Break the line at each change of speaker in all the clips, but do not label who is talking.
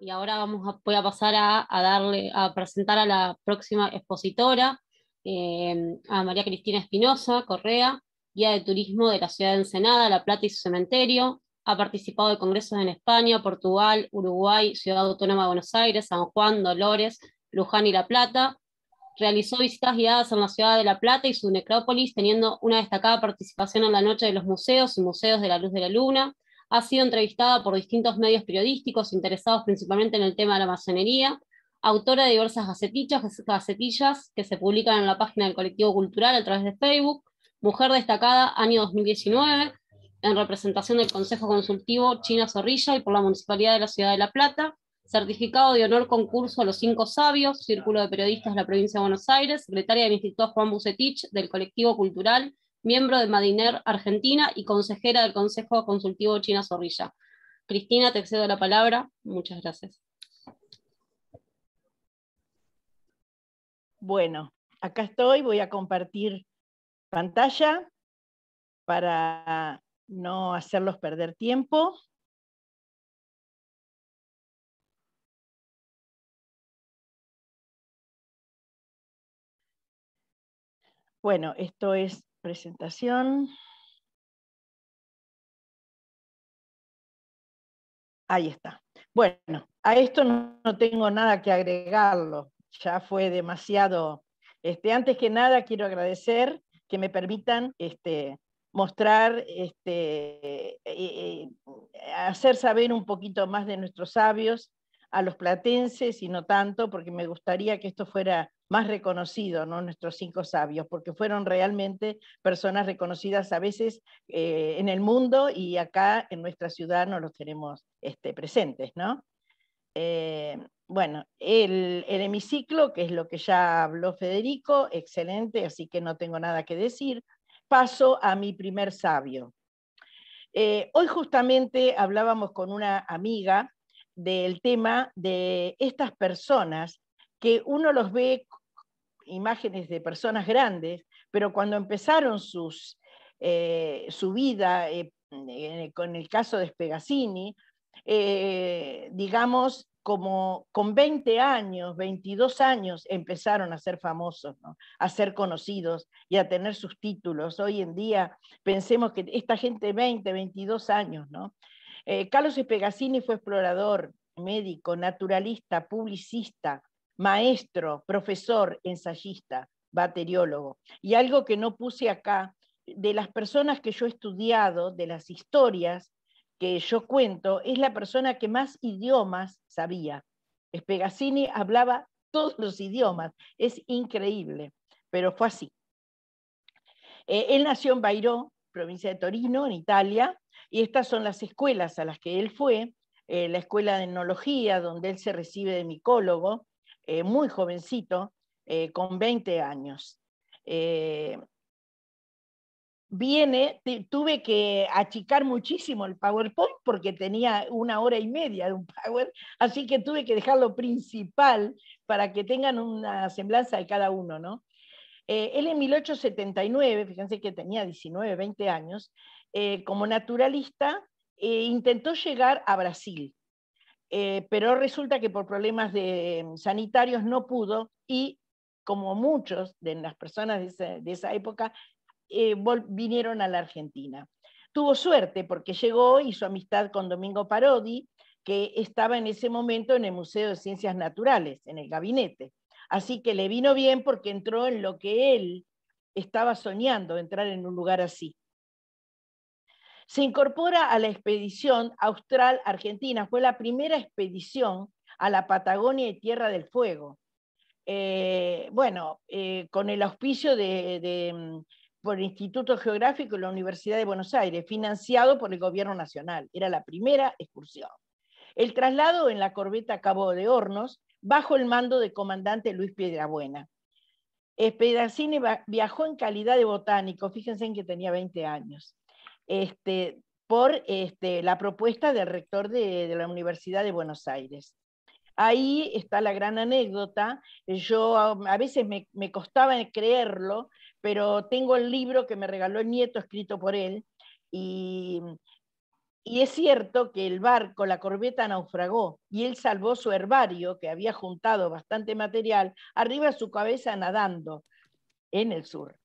y ahora vamos a, voy a pasar a, a, darle, a presentar a la próxima expositora, em, a María Cristina Espinosa Correa, guía de turismo de la ciudad de Ensenada, La Plata y su cementerio. Ha participado de congresos en España, Portugal, Uruguay, Ciudad Autónoma de Buenos Aires, San Juan, Dolores, Luján y La Plata. Realizó visitas guiadas en la ciudad de La Plata y su necrópolis, teniendo una destacada participación en la Noche de los Museos y Museos de la Luz de la Luna, ha sido entrevistada por distintos medios periodísticos interesados principalmente en el tema de la masonería, autora de diversas gacetillas, que se publican en la página del colectivo cultural a través de Facebook, mujer destacada año 2019, en representación del Consejo Consultivo China Zorrilla y por la Municipalidad de la Ciudad de La Plata, certificado de honor concurso a los cinco sabios, Círculo de Periodistas de la Provincia de Buenos Aires, secretaria del Instituto Juan Bucetich del colectivo cultural miembro de Madiner Argentina y consejera del Consejo Consultivo China Zorrilla. Cristina, te cedo la palabra. Muchas gracias.
Bueno, acá estoy, voy a compartir
pantalla para no hacerlos perder tiempo. Bueno, esto es presentación. Ahí está. Bueno, a esto no, tengo nada que
agregarlo. Ya fue demasiado. Este, antes que nada, quiero agradecer que me permitan este, mostrar, este, eh, eh, hacer saber un poquito más de nuestros sabios a los platenses y no tanto, porque me gustaría que esto fuera más reconocidos, ¿no? nuestros cinco sabios, porque fueron realmente personas reconocidas a veces eh, en el mundo y acá en nuestra ciudad no los tenemos este, presentes. ¿no? Eh, bueno, el, hemiciclo, que es lo que ya habló Federico, excelente, así que no tengo nada que decir. Paso a mi primer sabio. Eh, hoy justamente hablábamos con una amiga del tema de estas personas que uno los ve imágenes de personas grandes, pero cuando empezaron sus, eh, su vida, eh, con el caso de Spegazzini, eh, digamos, como con 20 años, 22 años, empezaron a ser famosos, a ser conocidos y a tener sus títulos. Hoy en día pensemos que esta gente 20, 22 años, Carlos Spegazzini fue explorador, médico, naturalista, publicista, maestro, profesor, ensayista, bateriólogo. Y algo que no puse acá, de las personas que yo he estudiado, de las historias que yo cuento, es la persona que más idiomas sabía. Spegazzini hablaba todos los idiomas, es increíble, pero fue así. Eh, él nació en Bairó, provincia de Torino, en Italia, y estas son las escuelas a las que él fue, eh, la escuela de enología, donde él se recibe de micólogo, eh, muy jovencito, eh, con 20 años. Eh, viene, tuve que achicar muchísimo el PowerPoint porque tenía una hora y media de un Power, así que tuve que dejar lo principal para que tengan una semblanza de cada uno, ¿no? él en 1879, fíjense que tenía 19, 20 años, como naturalista, intentó llegar a Brasil. Eh, pero resulta que por problemas mm, sanitarios no pudo y como muchos de las personas de esa, época, eh, vinieron a la Argentina. Tuvo suerte porque llegó, y hizo amistad con Domingo Parodi, que estaba en ese momento en el Museo de Ciencias Naturales, en el gabinete. Así que le vino bien porque entró en lo que él estaba soñando, entrar en un lugar así. Se incorpora a la expedición austral argentina. Fue la primera expedición a la Patagonia y Tierra del Fuego. Eh, bueno, eh, con el auspicio de, mm, por el Instituto Geográfico y la Universidad de Buenos Aires, financiado por el Gobierno Nacional. Era la primera excursión. El traslado en la corbeta Cabo de Hornos, bajo el mando del comandante Luis Piedrabuena. Espedacini viajó en calidad de botánico, fíjense en que tenía 20 años este, por este, la propuesta del rector de, la Universidad de Buenos Aires. Ahí está la gran anécdota. Yo a veces me, costaba creerlo, pero tengo el libro que me regaló el nieto escrito por él. Y, es cierto que el barco, la corbeta, naufragó y él salvó su herbario, que había juntado bastante material, arriba de su cabeza nadando en el sur.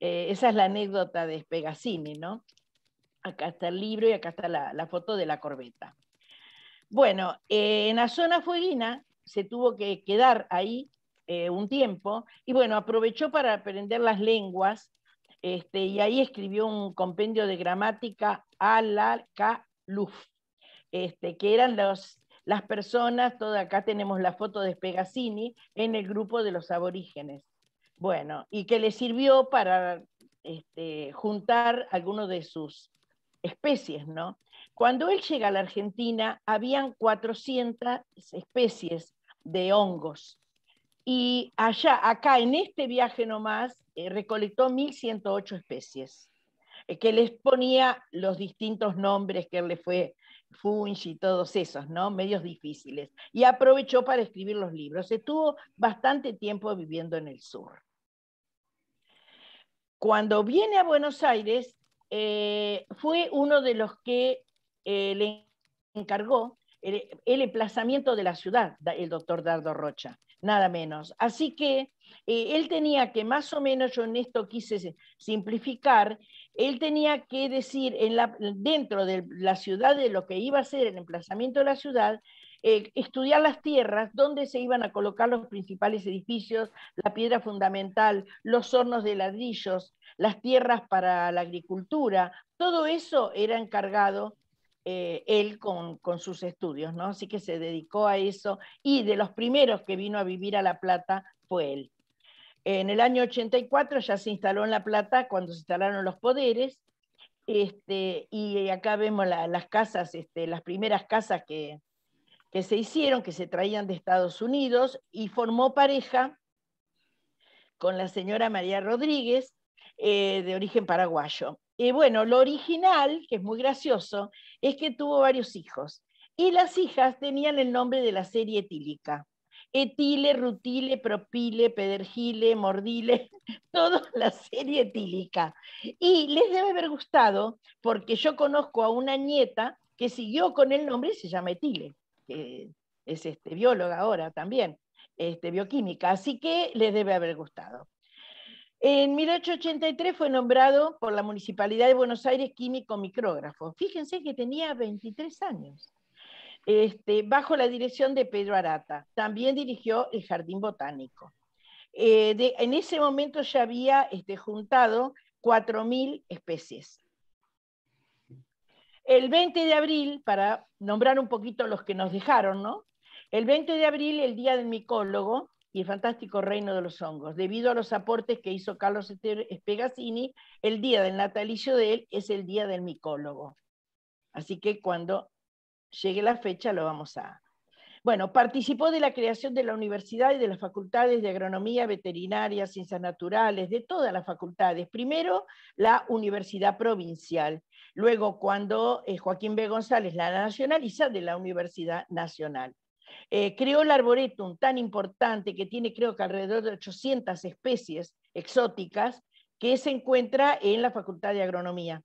Eh, esa es la anécdota de Spegazzini, ¿no? Acá está el libro y acá está la, foto de la corbeta. Bueno, eh, en la zona fueguina se tuvo que quedar ahí eh, un tiempo y bueno, aprovechó para aprender las lenguas este, y ahí escribió un compendio de gramática a la caluf, este, que eran las personas, toda, acá tenemos la foto de Spegazzini, en el grupo de los aborígenes. Bueno, y que le sirvió para este, juntar algunos de sus especies, ¿no? Cuando él llega a la Argentina, habían 400 especies de hongos. Y allá, acá, en este viaje nomás, eh, recolectó 1.108 especies, eh, que les ponía los distintos nombres que él le fue Funch y todos esos, ¿no? Medios difíciles. Y aprovechó para escribir los libros. Estuvo bastante tiempo viviendo en el sur. Cuando viene a Buenos Aires, eh, fue uno de los que eh, le encargó el, emplazamiento de la ciudad, el doctor Dardo Rocha, nada menos. Así que eh, él tenía que, más o menos, yo en esto quise simplificar, él tenía que decir en dentro de la ciudad de lo que iba a ser el emplazamiento de la ciudad, eh, estudiar las tierras, dónde se iban a colocar los principales edificios, la piedra fundamental, los hornos de ladrillos, las tierras para la agricultura, todo eso era encargado eh, él con, sus estudios, ¿no? Así que se dedicó a eso y de los primeros que vino a vivir a La Plata fue él. En el año 84 ya se instaló en La Plata cuando se instalaron los poderes, este, y acá vemos las casas, este, las primeras casas que, que se hicieron, que se traían de Estados Unidos, y formó pareja con la señora María Rodríguez, eh, de origen paraguayo. Y bueno, lo original, que es muy gracioso, es que tuvo varios hijos. Y las hijas tenían el nombre de la serie etílica. Etile, rutile, propile, pedergile, mordile, toda la serie etílica. Y les debe haber gustado, porque yo conozco a una nieta que siguió con el nombre y se llama Etile que eh, es este, bióloga ahora también, este, bioquímica, así que les debe haber gustado. En 1883 fue nombrado por la Municipalidad de Buenos Aires químico micrógrafo. Fíjense que tenía 23 años. Este, bajo la dirección de Pedro Arata. También dirigió el Jardín Botánico. Eh, en ese momento ya había este, juntado 4.000 especies. El 20 de abril, para nombrar un poquito los que nos dejaron, ¿no? El 20 de abril, el Día del Micólogo y el Fantástico Reino de los Hongos. Debido a los aportes que hizo Carlos Spegazzini, el día del natalicio de él es el Día del Micólogo. Así que cuando llegue la fecha lo vamos a... Bueno, participó de la creación de la universidad y de las facultades de agronomía, veterinaria, ciencias naturales, de todas las facultades. Primero, la Universidad Provincial, Luego, cuando eh, Joaquín B. González la nacionaliza de la Universidad Nacional. Eh, creó el arboretum tan importante que tiene creo que alrededor de 800 especies exóticas que se encuentra en la Facultad de Agronomía.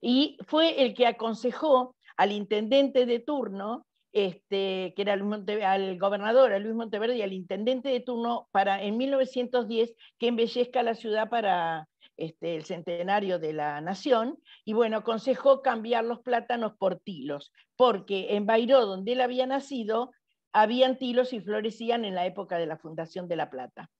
Y fue el que aconsejó al intendente de turno, este, que era al gobernador, a Luis Monteverde, y al intendente de turno para en 1910 que embellezca la ciudad para este, el centenario de la nación, y bueno, aconsejó cambiar los plátanos por tilos, porque en Bairó, donde él había nacido, habían tilos y florecían en la época de la fundación de La Plata.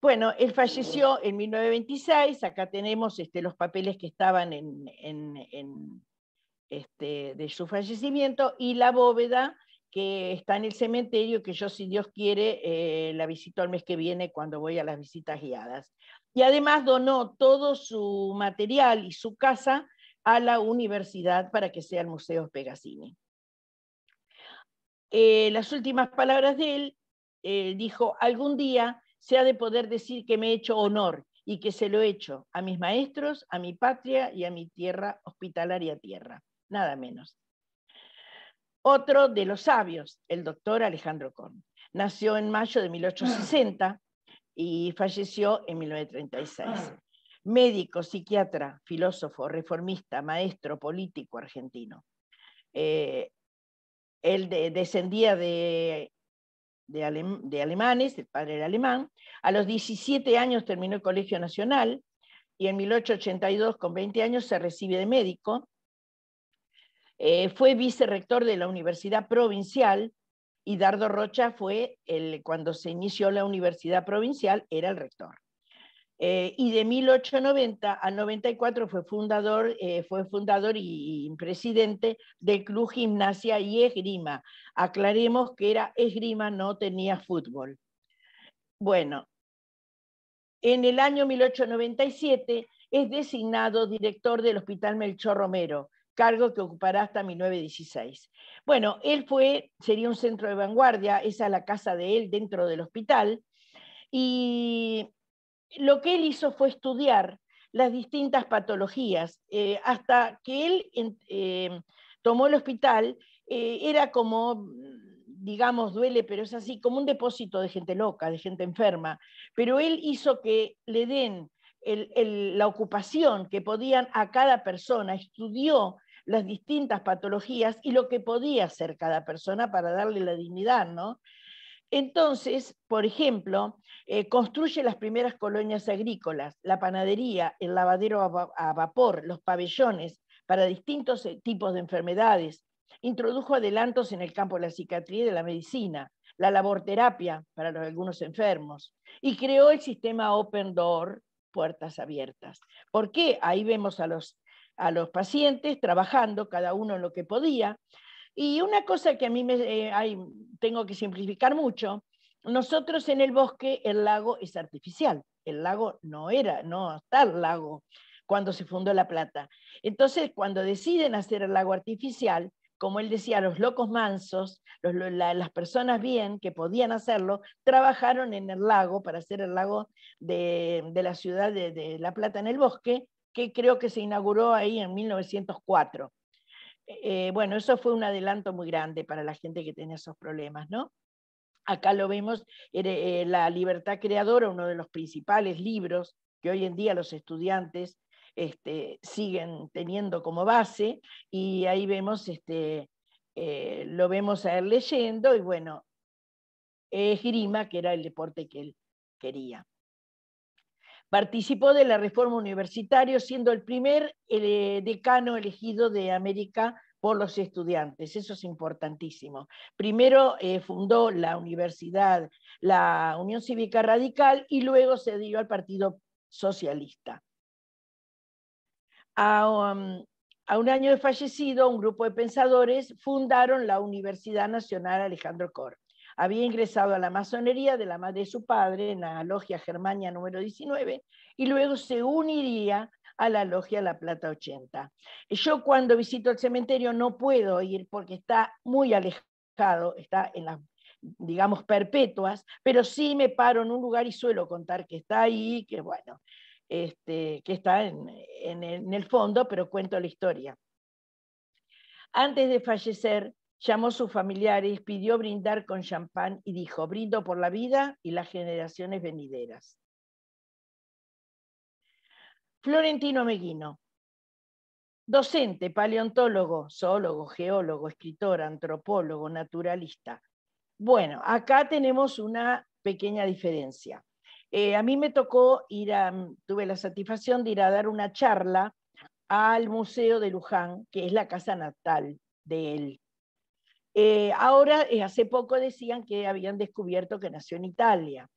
Bueno, él falleció en 1926, acá tenemos este, los papeles que estaban en, este, de su fallecimiento, y la bóveda que está en el cementerio, que yo, si Dios quiere, eh, la visito el mes que viene cuando voy a las visitas guiadas. Y además donó todo su material y su casa a la universidad para que sea el Museo Pegasini. Eh, las últimas palabras de él dijo, algún día se ha de poder decir que me he hecho honor y que se lo he hecho a mis maestros, a mi patria y a mi tierra hospitalaria tierra, nada menos. Otro de los sabios, el doctor Alejandro Korn. Nació en mayo de 1860 y falleció en 1936. Médico, psiquiatra, filósofo, reformista, maestro político argentino. Eh, él descendía de, de, alemanes, el padre era alemán. A los 17 años terminó el Colegio Nacional y en 1882, con 20 años, se recibe de médico eh, fue vicerrector de la Universidad Provincial y Dardo Rocha fue, cuando se inició la Universidad Provincial, era el rector. Eh, y de 1890 a 94 fue fundador, eh, fue fundador y, y, presidente del Club Gimnasia y Esgrima. Aclaremos que era esgrima, no tenía fútbol. Bueno, en el año 1897 es designado director del Hospital Melchor Romero, cargo que ocupará hasta 1916. Bueno, él fue, sería un centro de vanguardia, esa es la casa de él dentro del hospital, y lo que él hizo fue estudiar las distintas patologías, eh, hasta que él eh, tomó el hospital, eh, era como, digamos, duele, pero es así, como un depósito de gente loca, de gente enferma, pero él hizo que le den la ocupación que podían a cada persona, estudió las distintas patologías y lo que podía hacer cada persona para darle la dignidad, ¿no? Entonces, por ejemplo, eh, construye las primeras colonias agrícolas, la panadería, el lavadero a, vapor, los pabellones para distintos eh, tipos de enfermedades, introdujo adelantos en el campo de la cicatriz y de la medicina, la laborterapia para algunos enfermos, y creó el sistema Open Door, puertas abiertas. ¿Por qué? Ahí vemos a los a los pacientes, trabajando cada uno lo que podía. Y una cosa que a mí me, eh, tengo que simplificar mucho, nosotros en el bosque el lago es artificial, el lago no era, no hasta el lago cuando se fundó La Plata. Entonces, cuando deciden hacer el lago artificial, como él decía, los locos mansos, las personas bien que podían hacerlo, trabajaron en el lago para hacer el lago de, de la ciudad de, de, La Plata en el bosque, que creo que se inauguró ahí en 1904. Eh, bueno, eso fue un adelanto muy grande para la gente que tenía esos problemas, ¿no? Acá lo vemos, eh, eh, La Libertad Creadora, uno de los principales libros que hoy en día los estudiantes este, siguen teniendo como base, y ahí vemos, este, lo vemos a él leyendo, y bueno, esgrima, que era el deporte que él quería. Participó de la reforma universitaria, siendo el primer eh, decano elegido de América por los estudiantes. Eso es importantísimo. Primero eh, fundó la universidad, la Unión Cívica Radical, y luego se dio al Partido Socialista. Um, a, un año de fallecido, un grupo de pensadores fundaron la Universidad Nacional Alejandro Cor. Había ingresado a la masonería de la madre de su padre en la logia Germania número 19 y luego se uniría a la logia La Plata 80. Yo cuando visito el cementerio no puedo ir porque está muy alejado, está en las digamos, perpetuas, pero sí me paro en un lugar y suelo contar que está ahí, que bueno, este, que está en, el, fondo, pero cuento la historia. Antes de fallecer, Llamó a sus familiares, pidió brindar con champán y dijo, brindo por la vida y las generaciones venideras. Florentino Meguino, docente, paleontólogo, zoólogo, geólogo, escritor, antropólogo, naturalista. Bueno, acá tenemos una pequeña diferencia. Eh, a mí me tocó ir a, mm, tuve la satisfacción de ir a dar una charla al Museo de Luján, que es la casa natal de él. Eh, ahora, eh, hace poco decían que habían descubierto que nació en Italia.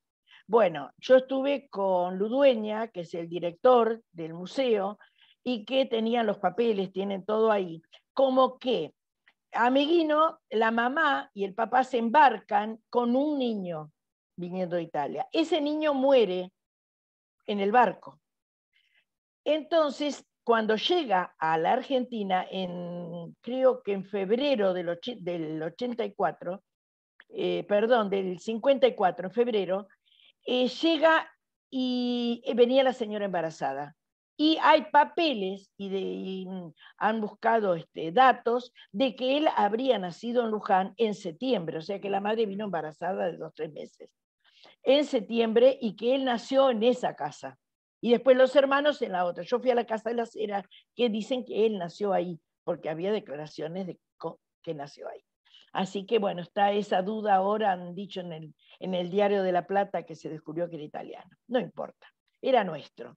Bueno, yo estuve con Ludueña, que es el director del museo, y que tenían los papeles, tienen todo ahí, como que Amiguino, la mamá y el papá se embarcan con un niño viniendo de Italia. Ese niño muere en el barco. Entonces, cuando llega a la Argentina, en, creo que en febrero del, 84, eh, perdón, del 54, en febrero, eh, llega y eh, venía la señora embarazada. Y hay papeles y, mm, han buscado este, datos de que él habría nacido en Luján en septiembre, o sea que la madre vino embarazada de dos, tres meses, en septiembre y que él nació en esa casa y después los hermanos en la otra. Yo fui a la casa de las Heras, que dicen que él nació ahí, porque había declaraciones de que nació ahí. Así que bueno, está esa duda ahora, han dicho en el, en el diario de La Plata que se descubrió que era italiano. No importa, era nuestro.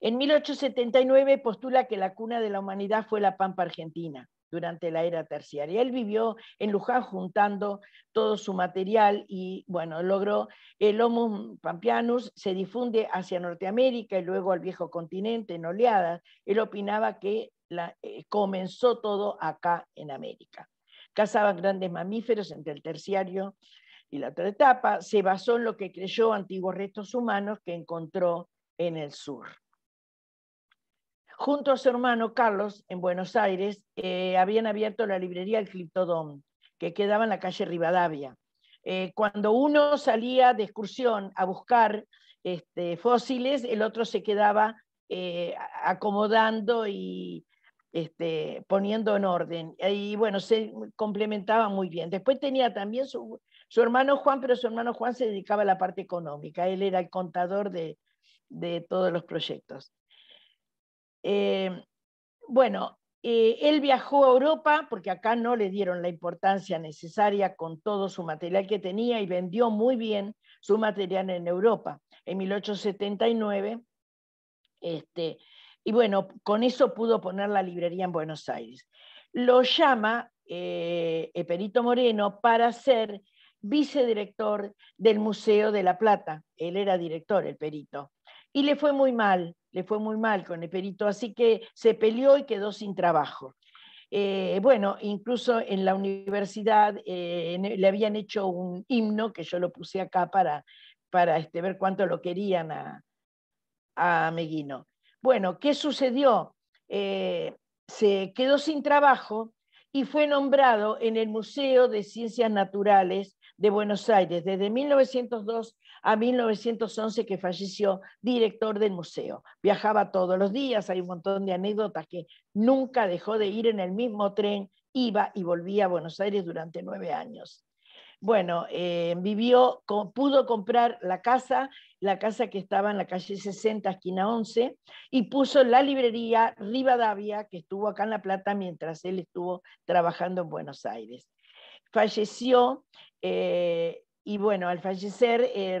En 1879 postula que la cuna de la humanidad fue la Pampa Argentina durante la era terciaria. Él vivió en Luján juntando todo su material y, bueno, logró el Homo Pampianus, se difunde hacia Norteamérica y luego al viejo continente en oleadas. Él opinaba que eh, comenzó todo acá en América. Cazaban grandes mamíferos entre el terciario y la otra etapa. Se basó en lo que creyó antiguos restos humanos que encontró en el sur. Junto a su hermano Carlos, en Buenos Aires, eh, habían abierto la librería El Cliptodón, que quedaba en la calle Rivadavia. Eh, cuando uno salía de excursión a buscar este, fósiles, el otro se quedaba eh, acomodando y este, poniendo en orden. Y bueno, se complementaba muy bien. Después tenía también su, hermano Juan, pero su hermano Juan se dedicaba a la parte económica. Él era el contador de todos los proyectos. Eh, bueno, eh, él viajó a Europa porque acá no le dieron la importancia necesaria con todo su material que tenía y vendió muy bien su material en Europa en 1879. Este, y bueno, con eso pudo poner la librería en Buenos Aires. Lo llama eh, Perito Moreno para ser vicedirector del Museo de La Plata. Él era director, el perito. Y le fue muy mal le fue muy mal con el perito, así que se peleó y quedó sin trabajo. Eh, bueno, incluso en la universidad eh, le habían hecho un himno que yo lo puse acá para, para este, ver cuánto lo querían a, a Meguino. Bueno, ¿qué sucedió? Eh, se quedó sin trabajo y fue nombrado en el Museo de Ciencias Naturales de Buenos Aires desde 1902 a 1911 que falleció director del museo. Viajaba todos los días, hay un montón de anécdotas que nunca dejó de ir en el mismo tren, iba y volvía a Buenos Aires durante nueve años. Bueno, eh, vivió, pudo comprar la casa, la casa que estaba en la calle 60, esquina 11, y puso la librería Rivadavia, que estuvo acá en La Plata mientras él estuvo trabajando en Buenos Aires. Falleció eh, y bueno, al fallecer, eh,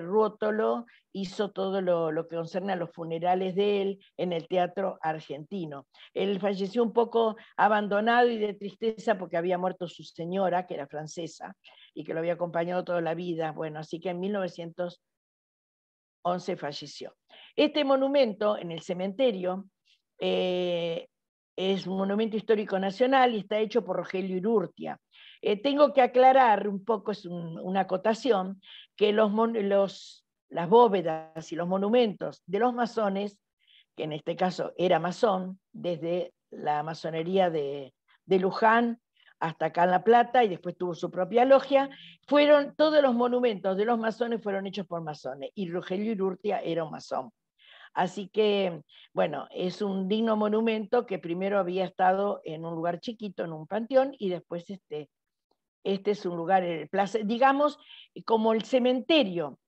hizo todo lo, que concerna los funerales de él en el teatro argentino. Él falleció un poco abandonado y de tristeza porque había muerto su señora, que era francesa, y que lo había acompañado toda la vida. Bueno, así que en 1911 falleció. Este monumento en el cementerio eh, es un monumento histórico nacional y está hecho por Rogelio Irurtia eh, tengo que aclarar un poco, es una acotación, que los, las bóvedas y los monumentos de los masones, que en este caso era masón, desde la masonería de, Luján hasta acá en La Plata y después tuvo su propia logia, fueron todos los monumentos de los masones fueron hechos por masones y Rogelio Irurtia era un masón. Así que, bueno, es un digno monumento que primero había estado en un lugar chiquito, en un panteón, y después este, este es un lugar, eh, digamos, eh, como el cementerio.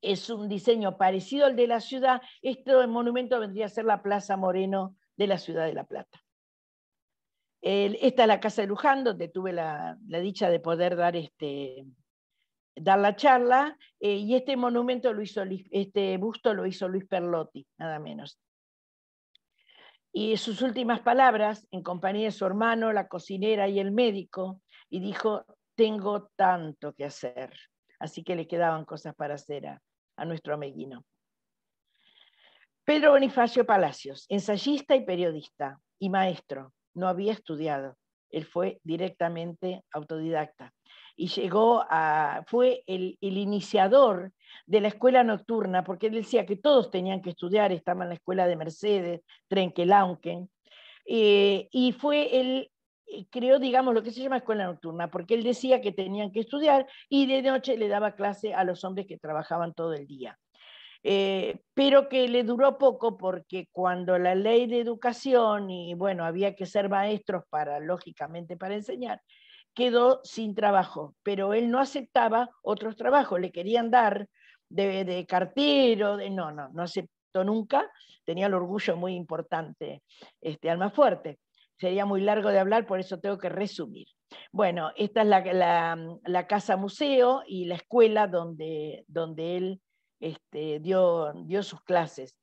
Es un diseño parecido al de la ciudad. Este monumento vendría a ser la Plaza Moreno de la ciudad de La Plata. esta es la Casa de Luján, donde tuve la, dicha de poder dar este, dar la charla eh, y este monumento lo hizo este busto lo hizo Luis Perlotti, nada menos. Y sus últimas palabras, en compañía de su hermano, la cocinera y el médico, y dijo, tengo tanto que hacer. Así que le quedaban cosas para hacer a, nuestro ameguino. Pedro Bonifacio Palacios, ensayista y periodista y maestro, no había estudiado, él fue directamente autodidacta y llegó a, fue el, iniciador de la escuela nocturna, porque él decía que todos tenían que estudiar, estaba en la escuela de Mercedes, Trenquelauquen, eh, y fue el creo, digamos, lo que se llama escuela nocturna, porque él decía que tenían que estudiar y de noche le daba clase a los hombres que trabajaban todo el día. Eh, pero que le duró poco porque cuando la ley de educación y bueno, había que ser maestros para, lógicamente, para enseñar, quedó sin trabajo, pero él no aceptaba otros trabajos, le querían dar de, de cartero, de, no, no, no aceptó nunca, tenía el orgullo muy importante, este, alma fuerte sería muy largo de hablar, por eso tengo que resumir. Bueno, esta es la, mm, casa museo y la escuela donde, donde él este, dio sus clases.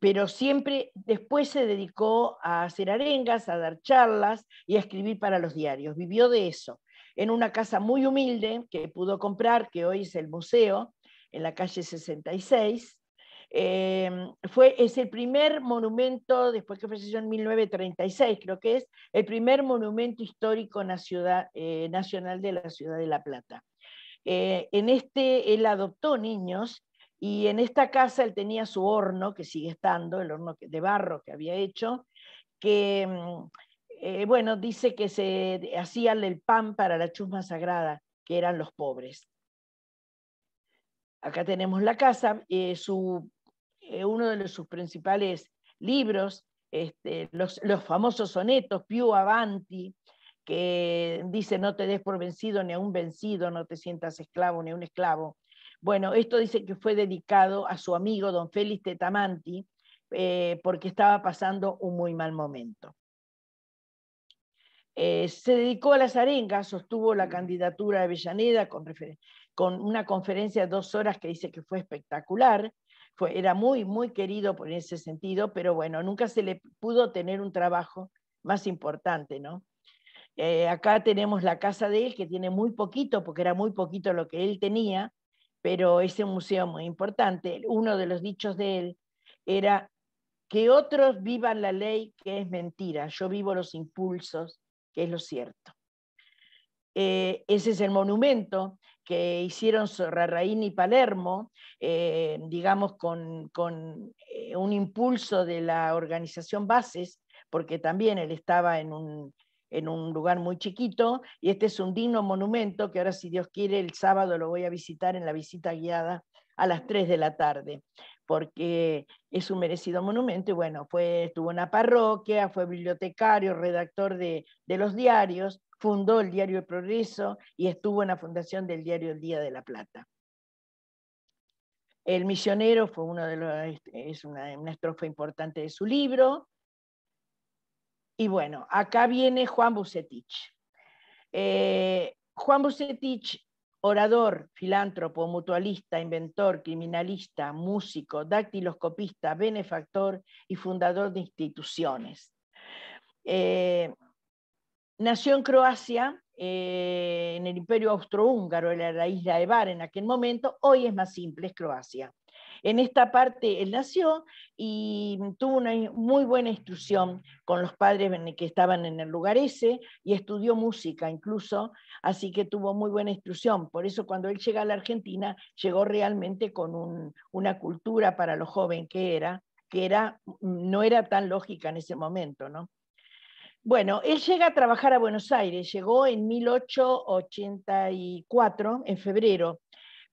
Pero siempre después se dedicó a hacer arengas, a dar charlas y a escribir para los diarios. Vivió de eso, en una casa muy humilde que pudo comprar, que hoy es el museo, en la calle 66, Em, fue, es el primer monumento, después que ofreció en 1936, creo que es, el primer monumento histórico ciudad, eh, nacional de la ciudad de La Plata. Eh, en este, él adoptó niños y en esta casa él tenía su horno, que sigue estando, el horno de barro que había hecho, que, eh, bueno, dice que se hacía el pan para la chusma sagrada, que eran los pobres acá tenemos la casa, su eh, uno de sus principales libros, este, los, famosos sonetos, Piu Avanti, que dice no te des por vencido ni a un vencido, no te sientas esclavo ni a un esclavo. Bueno, esto dice que fue dedicado a su amigo don Félix Tetamanti, eh, porque estaba pasando un muy mal momento. Eh, se dedicó a las arengas, sostuvo la mm. candidatura de Avellaneda con una conferencia de dos horas que dice que fue espectacular, era muy, muy querido por ese sentido, pero bueno, nunca se le pudo tener un trabajo más importante, ¿no? Eh, acá tenemos la casa de él, que tiene muy poquito, porque era muy poquito lo que él tenía, pero es un museo muy importante. Uno de los dichos de él era que otros vivan la ley que es mentira, yo vivo los impulsos que es lo cierto. Eh, ese es el monumento que hicieron Sorrarraín y Palermo, eh, digamos, con, eh, un impulso de la organización Bases, porque también él estaba en un, en un lugar muy chiquito, y este es un digno monumento que ahora, si Dios quiere, el sábado lo voy a visitar en la visita guiada a las 3 de la tarde porque es un merecido monumento y bueno, estuvo en la parroquia, fue bibliotecario, redactor de, los diarios, fundó el diario El Progreso y estuvo en la fundación del diario El Día de la Plata. El misionero fue uno de este, es una, estrofa importante de su libro. Y bueno, acá viene Juan Bucetich. Eh, Juan Bucetich Orador, filántropo, mutualista, inventor, criminalista, músico, dactiloscopista, benefactor y fundador de instituciones. Eh, nació en Croacia, eh, en el Imperio Austrohúngaro, en la isla de Bar en aquel momento, hoy es más simple, es Croacia en esta parte él nació y tuvo una muy buena instrucción con los padres que estaban en el lugar ese y estudió música incluso, así que tuvo muy buena instrucción. Por eso cuando él llega a la Argentina, llegó realmente con una cultura para lo joven que era, que era, no era tan lógica en ese momento, Bueno, él llega a trabajar a Buenos Aires, llegó en 1884, en febrero,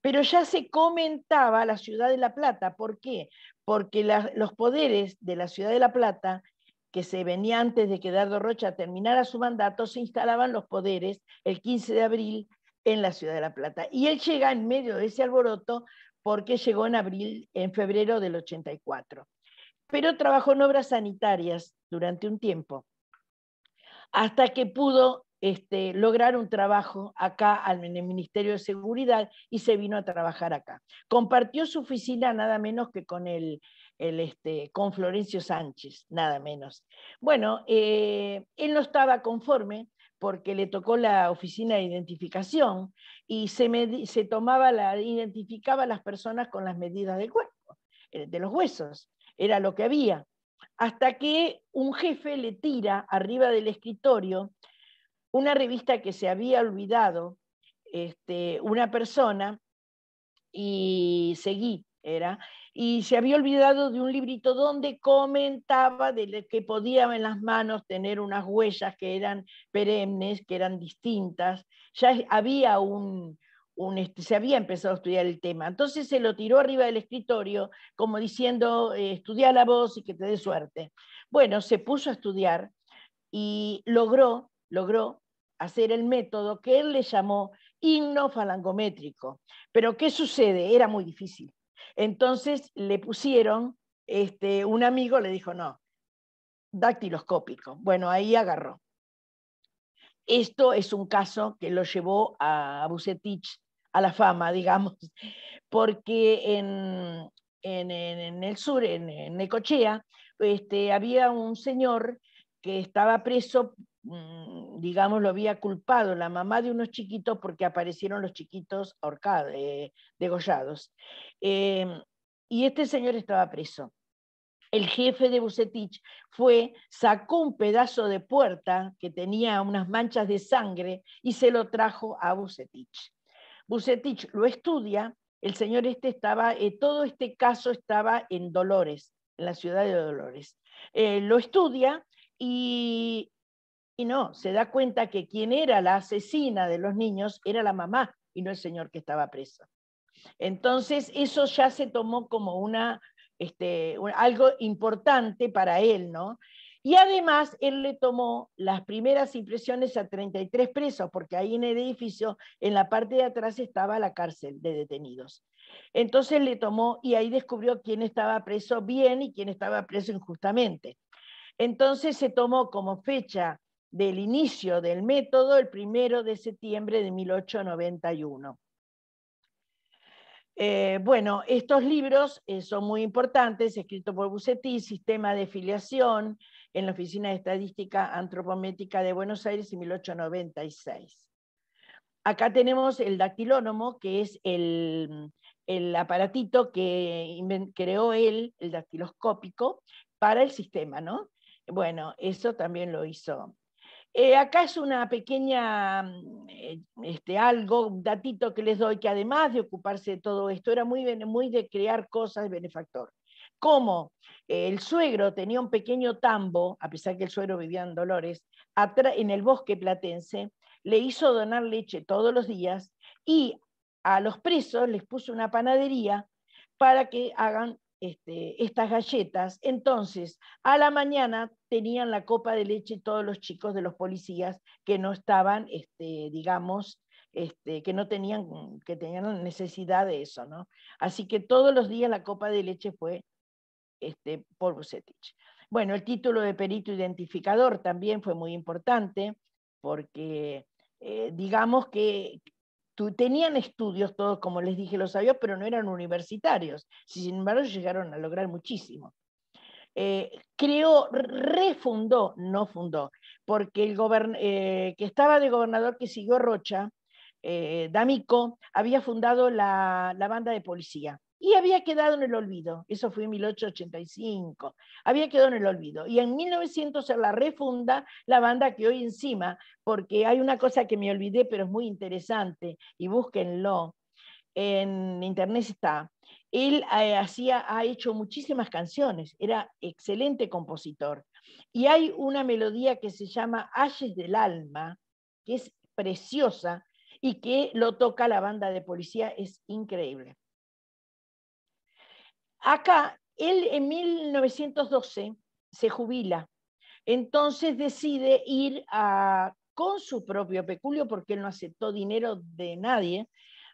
pero ya se comentaba la ciudad de La Plata. ¿Por qué? Porque los poderes de la ciudad de La Plata, que se venía antes de que Dardo Rocha terminara su mandato, se instalaban los poderes el 15 de abril en la ciudad de La Plata. Y él llega en medio de ese alboroto porque llegó en abril, en febrero del 84. Pero trabajó en obras sanitarias durante un tiempo, hasta que pudo este, lograr un trabajo acá en el Ministerio de Seguridad y se vino a trabajar acá. Compartió su oficina nada menos que con, el, este, con Florencio Sánchez, nada menos. Bueno, eh, él no estaba conforme porque le tocó la oficina de identificación y se, tomaba la, identificaba a las personas con las medidas del cuerpo, eh, de los huesos, era lo que había. Hasta que un jefe le tira arriba del escritorio una revista que se había olvidado este, una persona y seguí, era, y se había olvidado de un librito donde comentaba de que podía en las manos tener unas huellas que eran perennes, que eran distintas. Ya había un, este, se había empezado a estudiar el tema. Entonces se lo tiró arriba del escritorio, como diciendo, eh, estudia la voz y que te dé suerte. Bueno, se puso a estudiar y logró logró hacer el método que él le llamó himno falangométrico. Pero ¿qué sucede? Era muy difícil. Entonces le pusieron, este, un amigo le dijo, no, dactiloscópico. Bueno, ahí agarró. Esto es un caso que lo llevó a Bucetich a la fama, digamos, porque en, en, el sur, en, en Necochea, este, había un señor que estaba preso Mm, digamos, lo había culpado la mamá de unos chiquitos porque aparecieron los chiquitos ahorcados, eh, degollados. Em, y este señor estaba preso. El jefe de Bucetich fue, sacó un pedazo de puerta que tenía unas manchas de sangre y se lo trajo a Bucetich. Bucetich lo estudia, el señor este estaba, eh, todo este caso estaba en Dolores, en la ciudad de Dolores. Eh, lo estudia y y no, se da cuenta que quien era la asesina de los niños era la mamá y no el señor que estaba preso. Entonces, eso ya se tomó como una, este, algo importante para él, ¿no? Y además, él le tomó las primeras impresiones a 33 presos, porque ahí en el edificio, en la parte de atrás, estaba la cárcel de detenidos. Entonces le tomó y ahí descubrió quién estaba preso bien y quién estaba preso injustamente. Entonces se tomó como fecha del inicio del método el primero de septiembre de 1891. Eh, bueno, estos libros eh, son muy importantes, escrito por Bucetí, Sistema de Filiación en la Oficina de Estadística Antropométrica de Buenos Aires en 1896. Acá tenemos el dactilónomo, que es el, el aparatito que creó él, el dactiloscópico, para el sistema, ¿no? Bueno, eso también lo hizo eh, acá es una pequeña, mm, eh, este, algo, datito que les doy, que además de ocuparse de todo esto, era muy, muy de crear cosas de benefactor. Como eh, el suegro tenía un pequeño tambo, a pesar que el suegro vivía en Dolores, en el bosque platense, le hizo donar leche todos los días y a los presos les puso una panadería para que hagan este, estas galletas. Entonces, a la mañana tenían la copa de leche todos los chicos de los policías que no estaban, este, digamos, este, que no tenían, que tenían necesidad de eso, ¿no? Así que todos los días la copa de leche fue este, por Bucetich. Bueno, el título de perito identificador también fue muy importante porque eh, digamos que tenían estudios todos, como les dije, los sabios, pero no eran universitarios. Sin embargo, llegaron a lograr muchísimo. Eh, creó, refundó, no fundó, porque el eh, que estaba de gobernador que siguió Rocha, eh, D'Amico, había fundado la banda de policía y había quedado en el olvido. Eso fue en 1885. Había quedado en el olvido. Y en 1900 se la refunda la banda que hoy encima, porque hay una cosa que me olvidé, pero es muy interesante, y búsquenlo. En internet está. Él eh, hacía, ha hecho muchísimas canciones, era excelente compositor. Y hay una melodía que se llama Ayes del Alma, que es preciosa y que lo toca la banda de policía, es increíble. Acá, él en 1912 se jubila, entonces decide ir con su propio peculio, porque él no aceptó dinero de nadie,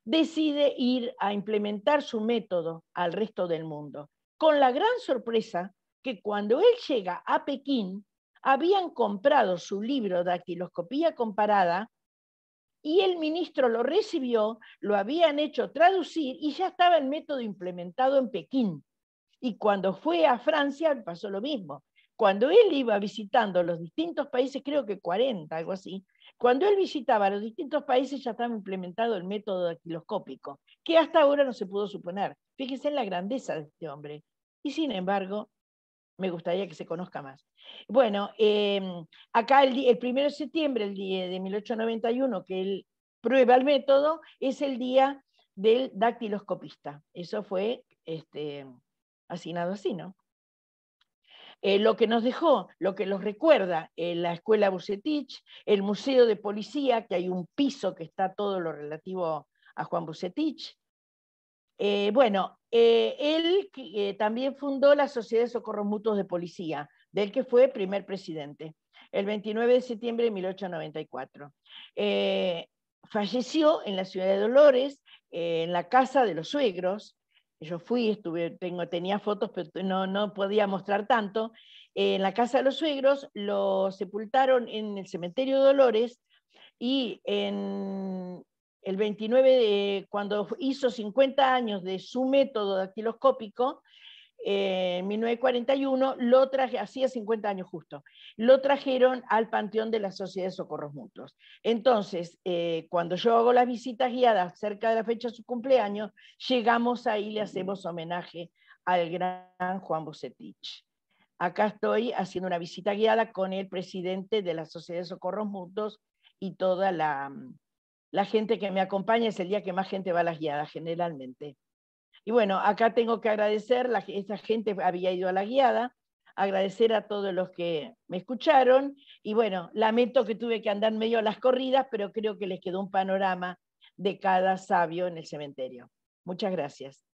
decide ir a implementar su método al resto del mundo, con la gran sorpresa que cuando él llega a Pekín, habían comprado su libro de Dactiloscopía Comparada y el ministro lo recibió, lo habían hecho traducir y ya estaba el método implementado en Pekín. Y cuando fue a Francia pasó lo mismo. Cuando él iba visitando los distintos países, creo que 40, algo así, cuando él visitaba los distintos países ya estaba implementado el método daquiloscópico, que hasta ahora no se pudo suponer. Fíjense en la grandeza de este hombre. Y sin embargo, me gustaría que se conozca más. Bueno, em, acá el, primero 1 de septiembre el día de 1891, que él prueba el método, es el día del dactiloscopista. Eso fue este, asignado así, ¿no? Eh, lo que nos dejó, lo que los recuerda eh, la escuela Bucetich, el Museo de Policía, que hay un piso que está todo lo relativo a Juan Bucetich, eh, bueno, eh, él eh, también fundó la Sociedad de Socorros Mutuos de Policía, del que fue primer presidente, el 29 de septiembre de 1894. falleció en la ciudad de Dolores, en la casa de los suegros. Yo fui, estuve, tengo, tenía fotos, pero no, no podía mostrar tanto. en la casa de los suegros lo sepultaron en el cementerio de Dolores y en el 29 de cuando hizo 50 años de su método dactiloscópico, eh, en 1941, lo traje, hacía 50 años justo, lo trajeron al Panteón de la Sociedad de Socorros Mutuos. Entonces, eh, cuando yo hago las visitas guiadas cerca de la fecha de su cumpleaños, llegamos ahí y le hacemos homenaje al gran Juan bocetich Acá estoy haciendo una visita guiada con el presidente de la Sociedad de Socorros Mutuos y toda la, mm, la gente que me acompaña es el día que más gente va a las guiadas generalmente. Y bueno, acá tengo que agradecer, la, esta gente había ido a la guiada, agradecer a todos los que me escucharon y bueno, lamento que tuve que andar medio a las corridas, pero creo que les quedó un panorama de cada sabio en el cementerio. Muchas gracias.